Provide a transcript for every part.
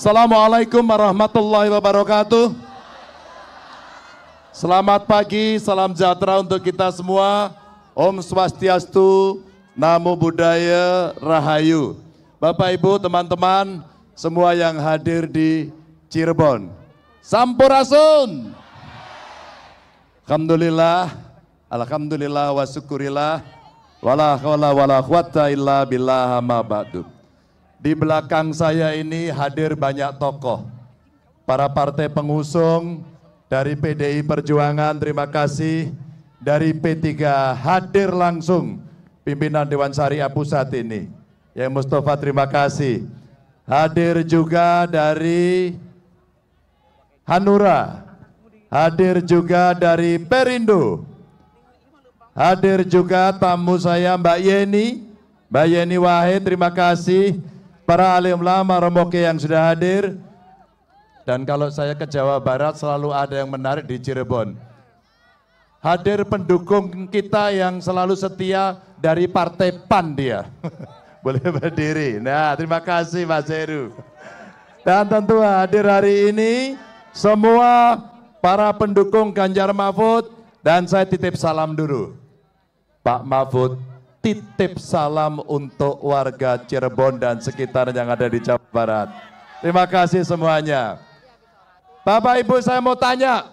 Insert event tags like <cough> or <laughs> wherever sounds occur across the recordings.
Assalamualaikum warahmatullahi wabarakatuh. Selamat pagi, salam sejahtera untuk kita semua. Om Swastiastu, Namo Buddhaya, Rahayu. Bapak Ibu, teman-teman, semua yang hadir di Cirebon. Sampurasun. Alhamdulillah, alhamdulillah wa syukurillah. Wala hawla wala illa billah ma di belakang saya ini hadir banyak tokoh. Para partai pengusung dari PDI Perjuangan, terima kasih. Dari P3 hadir langsung pimpinan Dewan Syariah Pusat ini. Ya Mustafa terima kasih. Hadir juga dari Hanura. Hadir juga dari Perindo. Hadir juga tamu saya Mbak Yeni. Mbak Yeni Wahid terima kasih para alim lama Remoke yang sudah hadir. Dan kalau saya ke Jawa Barat selalu ada yang menarik di Cirebon. Hadir pendukung kita yang selalu setia dari Partai PAN dia. <laughs> Boleh berdiri. Nah, terima kasih Mas Heru. Dan tentu hadir hari ini semua para pendukung Ganjar Mahfud dan saya titip salam dulu. Pak Mahfud titip salam untuk warga Cirebon dan sekitar yang ada di Jawa Barat. Terima kasih semuanya. Bapak Ibu saya mau tanya,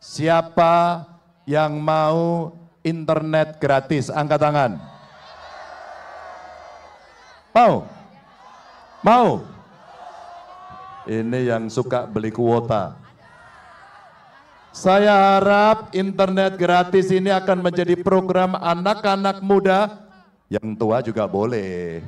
siapa yang mau internet gratis? Angkat tangan. Mau? Mau? Ini yang suka beli kuota. Saya harap internet gratis ini akan menjadi program anak-anak muda yang tua juga boleh.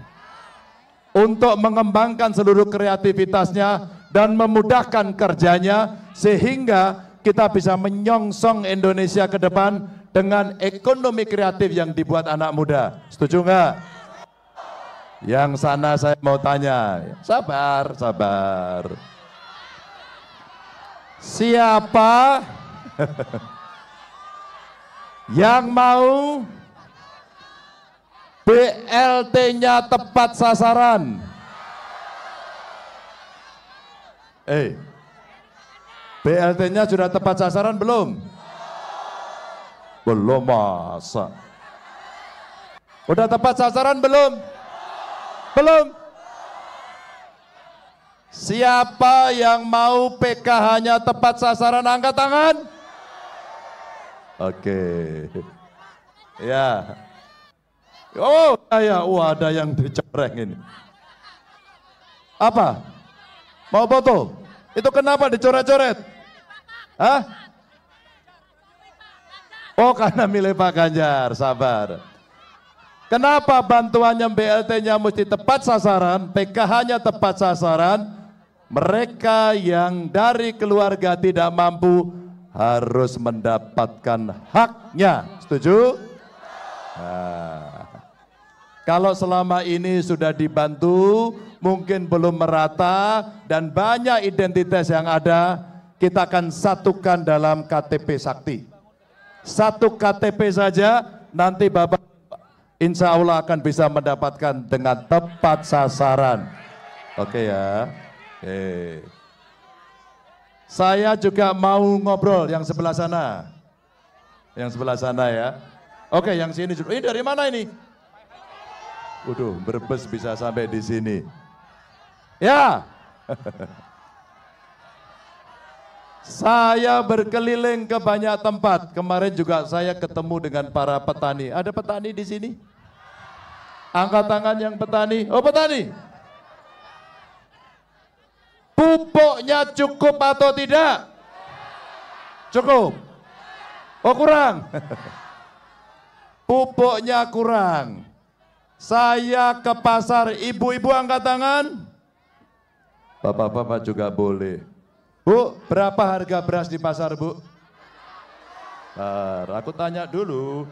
Untuk mengembangkan seluruh kreativitasnya dan memudahkan kerjanya sehingga kita bisa menyongsong Indonesia ke depan dengan ekonomi kreatif yang dibuat anak muda. Setuju nggak? Yang sana saya mau tanya, sabar, sabar. Siapa yang mau BLT-nya tepat sasaran? Eh, BLT-nya sudah tepat sasaran belum? Belum masa. Udah tepat sasaran belum? Belum. Siapa yang mau PKH-nya tepat sasaran angkat tangan? Oke. Okay. Ya. Oh, saya wah ada yang dicoreng ini. Apa? Mau foto? Itu kenapa dicoret-coret? Hah? Oh, karena milih Pak Ganjar, sabar. Kenapa bantuannya BLT-nya mesti tepat sasaran, PKH-nya tepat sasaran, mereka yang dari keluarga tidak mampu harus mendapatkan haknya. Setuju? Nah, kalau selama ini sudah dibantu, mungkin belum merata dan banyak identitas yang ada, kita akan satukan dalam KTP Sakti. Satu KTP saja, nanti Bapak insya Allah akan bisa mendapatkan dengan tepat sasaran. Oke okay ya. Hey. Eh. Saya juga mau ngobrol yang sebelah sana. Yang sebelah sana ya. Oke, yang sini. Ini dari mana ini? Waduh, berbes bisa sampai di sini. Ya. <laughs> Saya berkeliling ke banyak tempat. Kemarin juga saya ketemu dengan para petani. Ada petani di sini? Angkat tangan yang petani. Oh, petani. Pupuknya cukup atau tidak? Cukup. Oh kurang. <laughs> Pupuknya kurang. Saya ke pasar, ibu-ibu angkat tangan. Bapak-bapak juga boleh. Bu, berapa harga beras di pasar, Bu? Bentar, aku tanya dulu.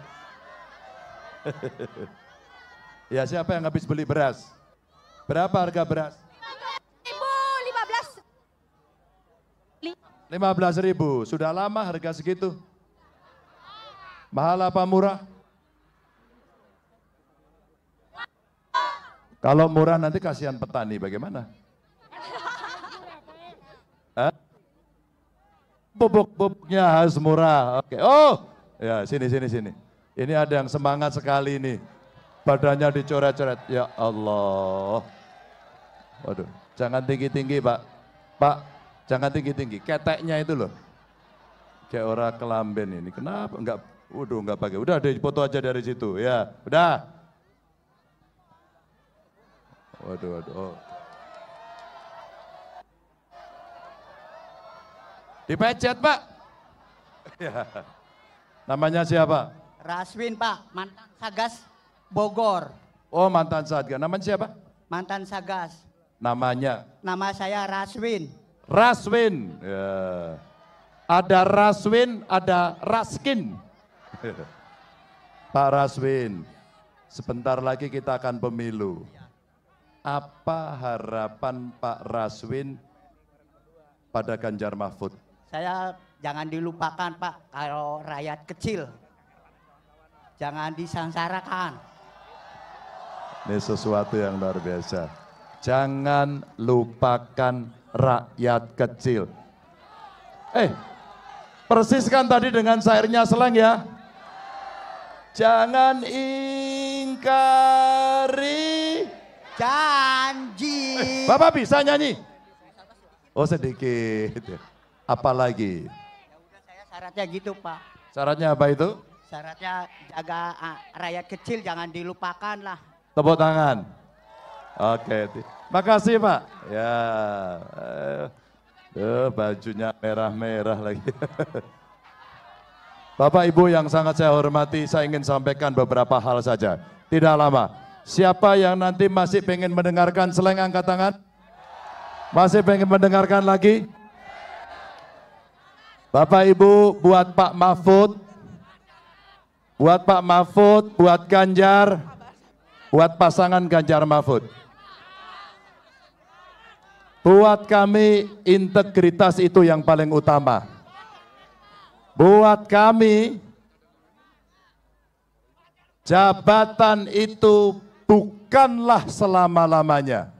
<laughs> ya siapa yang habis beli beras? Berapa harga beras? 15 ribu, sudah lama harga segitu. Mahal apa murah? Kalau murah nanti kasihan petani bagaimana? Hah? Bubuk-bubuknya harus murah. Oke. Oh, ya sini sini sini. Ini ada yang semangat sekali ini. Badannya dicoret-coret. Ya Allah. Waduh, jangan tinggi-tinggi, Pak. Pak, Jangan tinggi-tinggi, keteknya itu loh. Kayak orang kelamben ini. Kenapa? Enggak, waduh enggak pakai. Udah deh foto aja dari situ. Ya, udah. Waduh, waduh. Oh. Dipecat, Pak. Ya. Namanya siapa? Raswin, Pak. Mantan Sagas Bogor. Oh, mantan Sagas, Namanya siapa? Mantan Sagas. Namanya? Nama saya Raswin. Raswin. Ya. Ada Raswin, ada Raskin. <laughs> Pak Raswin, sebentar lagi kita akan pemilu. Apa harapan Pak Raswin pada Ganjar Mahfud? Saya jangan dilupakan Pak, kalau rakyat kecil. Jangan disangsarakan. Ini sesuatu yang luar biasa. Jangan lupakan rakyat kecil. Eh, persiskan tadi dengan sairnya selang ya. Jangan ingkari janji. Eh, Bapak bisa nyanyi? Oh sedikit. Ya. Apalagi? Ya syaratnya gitu Pak. Syaratnya apa itu? Syaratnya jaga ah, rakyat kecil jangan dilupakan lah. Tepuk tangan. Oke, makasih Pak. Ya, eh, eh, bajunya merah-merah lagi. <laughs> Bapak Ibu yang sangat saya hormati, saya ingin sampaikan beberapa hal saja. Tidak lama. Siapa yang nanti masih pengen mendengarkan seleng angkat tangan? Masih pengen mendengarkan lagi? Bapak Ibu buat Pak Mahfud, buat Pak Mahfud, buat Ganjar, buat pasangan Ganjar Mahfud. Buat kami integritas itu yang paling utama. Buat kami jabatan itu bukanlah selama-lamanya.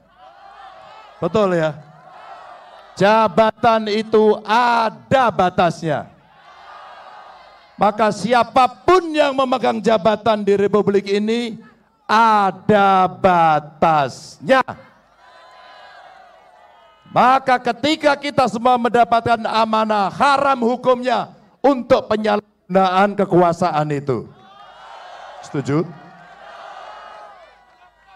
Betul ya? Jabatan itu ada batasnya. Maka siapapun yang memegang jabatan di Republik ini ada batasnya. Maka ketika kita semua mendapatkan amanah, haram hukumnya untuk penyalahgunaan kekuasaan itu. Setuju?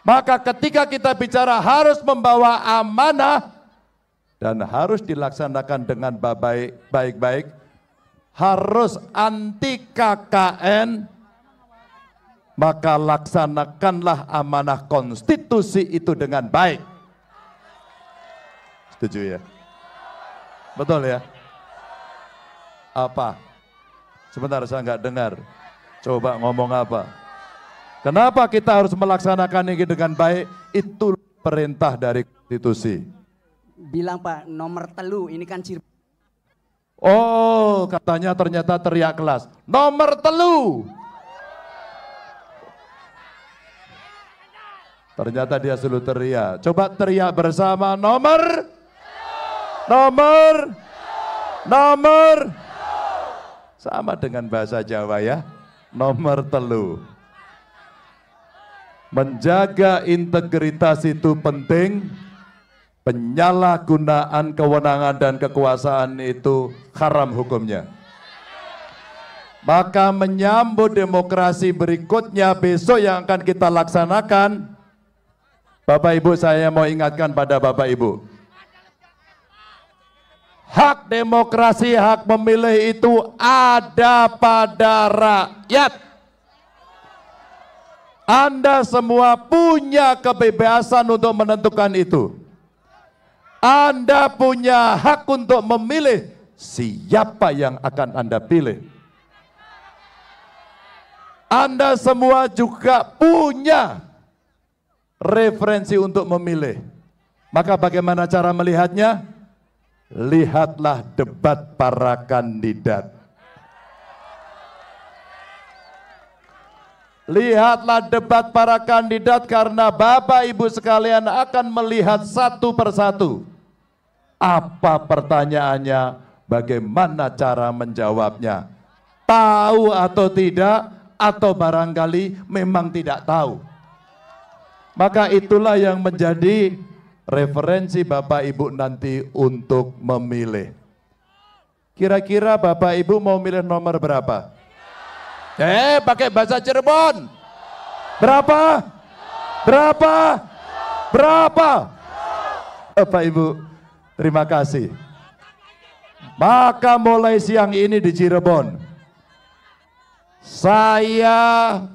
Maka ketika kita bicara harus membawa amanah dan harus dilaksanakan dengan baik-baik, harus anti KKN, maka laksanakanlah amanah konstitusi itu dengan baik. Setuju ya? Betul ya? Apa? Sebentar saya nggak dengar. Coba ngomong apa? Kenapa kita harus melaksanakan ini dengan baik? Itu perintah dari konstitusi. Bilang Pak, nomor telu ini kan ciri. Oh, katanya ternyata teriak kelas. Nomor telu. Ternyata dia selalu teriak. Coba teriak bersama nomor nomor nomor sama dengan bahasa Jawa ya nomor telu menjaga integritas itu penting penyalahgunaan kewenangan dan kekuasaan itu haram hukumnya maka menyambut demokrasi berikutnya besok yang akan kita laksanakan Bapak Ibu saya mau ingatkan pada Bapak Ibu Hak demokrasi, hak memilih itu ada pada rakyat. Anda semua punya kebebasan untuk menentukan itu. Anda punya hak untuk memilih siapa yang akan Anda pilih. Anda semua juga punya referensi untuk memilih. Maka bagaimana cara melihatnya? lihatlah debat para kandidat. Lihatlah debat para kandidat karena Bapak Ibu sekalian akan melihat satu persatu. Apa pertanyaannya, bagaimana cara menjawabnya. Tahu atau tidak, atau barangkali memang tidak tahu. Maka itulah yang menjadi referensi Bapak Ibu nanti untuk memilih. Kira-kira Bapak Ibu mau milih nomor berapa? Eh, pakai bahasa Cirebon. Berapa? Berapa? Berapa? Bapak eh, Ibu, terima kasih. Maka mulai siang ini di Cirebon, saya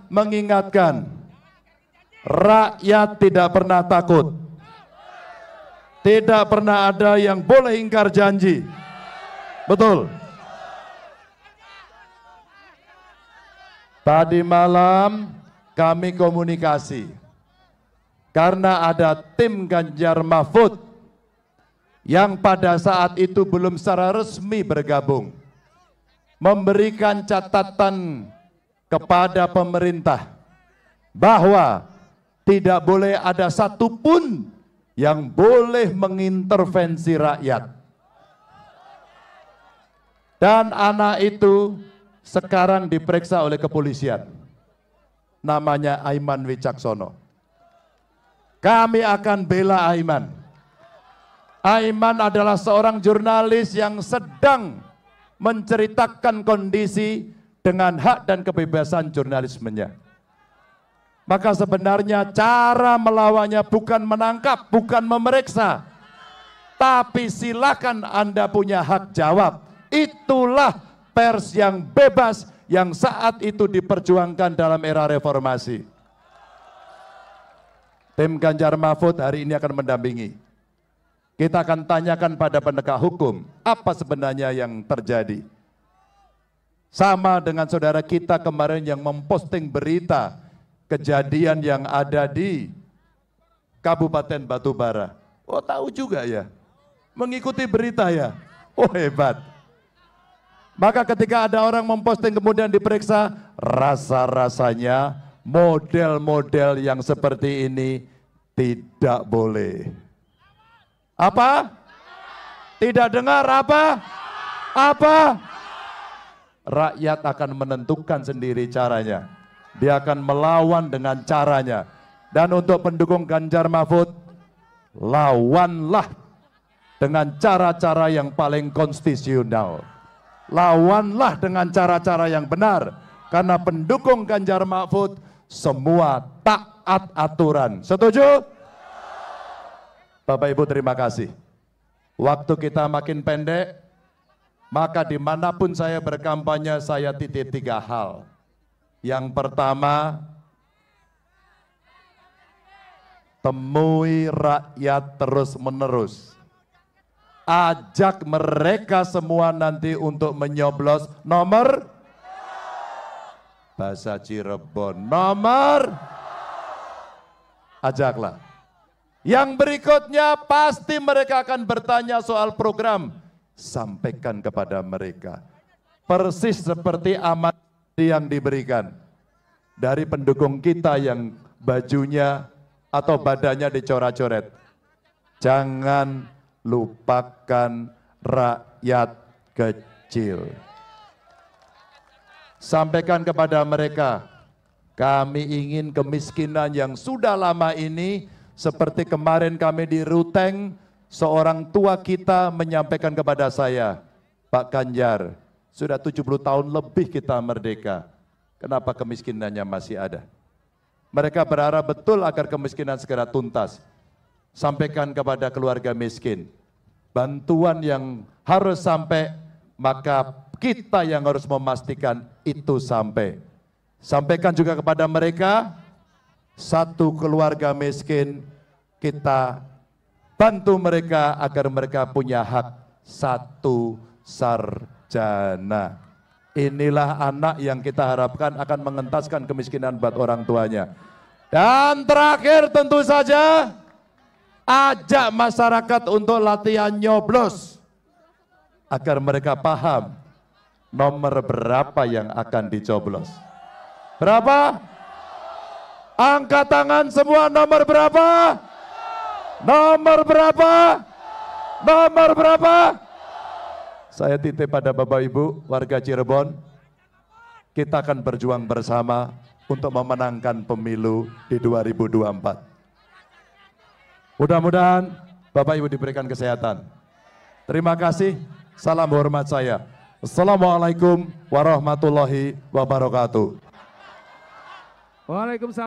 mengingatkan rakyat tidak pernah takut tidak pernah ada yang boleh ingkar janji. Betul. Tadi malam kami komunikasi karena ada tim Ganjar Mahfud yang pada saat itu belum secara resmi bergabung memberikan catatan kepada pemerintah bahwa tidak boleh ada satupun yang boleh mengintervensi rakyat. Dan anak itu sekarang diperiksa oleh kepolisian. Namanya Aiman Wicaksono. Kami akan bela Aiman. Aiman adalah seorang jurnalis yang sedang menceritakan kondisi dengan hak dan kebebasan jurnalismenya. Maka sebenarnya cara melawannya bukan menangkap, bukan memeriksa. Tapi silakan Anda punya hak jawab. Itulah pers yang bebas yang saat itu diperjuangkan dalam era reformasi. Tim Ganjar Mahfud hari ini akan mendampingi. Kita akan tanyakan pada penegak hukum apa sebenarnya yang terjadi. Sama dengan saudara kita kemarin yang memposting berita kejadian yang ada di Kabupaten Batubara. Oh tahu juga ya, mengikuti berita ya. Oh hebat. Maka ketika ada orang memposting kemudian diperiksa, rasa-rasanya model-model yang seperti ini tidak boleh. Apa? Tidak dengar apa? Apa? Rakyat akan menentukan sendiri caranya. Dia akan melawan dengan caranya. Dan untuk pendukung Ganjar Mahfud, lawanlah dengan cara-cara yang paling konstitusional. Lawanlah dengan cara-cara yang benar. Karena pendukung Ganjar Mahfud semua taat aturan. Setuju? Bapak Ibu terima kasih. Waktu kita makin pendek, maka dimanapun saya berkampanye, saya titik tiga hal. Yang pertama, temui rakyat terus-menerus. Ajak mereka semua nanti untuk menyoblos nomor bahasa Cirebon. Nomor ajaklah. Yang berikutnya pasti mereka akan bertanya soal program. Sampaikan kepada mereka. Persis seperti amat yang diberikan dari pendukung kita yang bajunya atau badannya dicoret-coret. Jangan lupakan rakyat kecil. Sampaikan kepada mereka, kami ingin kemiskinan yang sudah lama ini, seperti kemarin kami di Ruteng, seorang tua kita menyampaikan kepada saya, Pak Ganjar, sudah 70 tahun lebih kita merdeka. Kenapa kemiskinannya masih ada? Mereka berharap betul agar kemiskinan segera tuntas. Sampaikan kepada keluarga miskin. Bantuan yang harus sampai, maka kita yang harus memastikan itu sampai. Sampaikan juga kepada mereka, satu keluarga miskin, kita bantu mereka agar mereka punya hak satu sar jana. Inilah anak yang kita harapkan akan mengentaskan kemiskinan buat orang tuanya. Dan terakhir tentu saja ajak masyarakat untuk latihan nyoblos agar mereka paham nomor berapa yang akan dicoblos. Berapa? Angkat tangan semua nomor berapa? Nomor berapa? Nomor berapa? Nomor berapa? Saya titip pada Bapak Ibu warga Cirebon, kita akan berjuang bersama untuk memenangkan pemilu di 2024. Mudah-mudahan Bapak Ibu diberikan kesehatan. Terima kasih. Salam hormat saya. Assalamualaikum warahmatullahi wabarakatuh. Waalaikumsalam.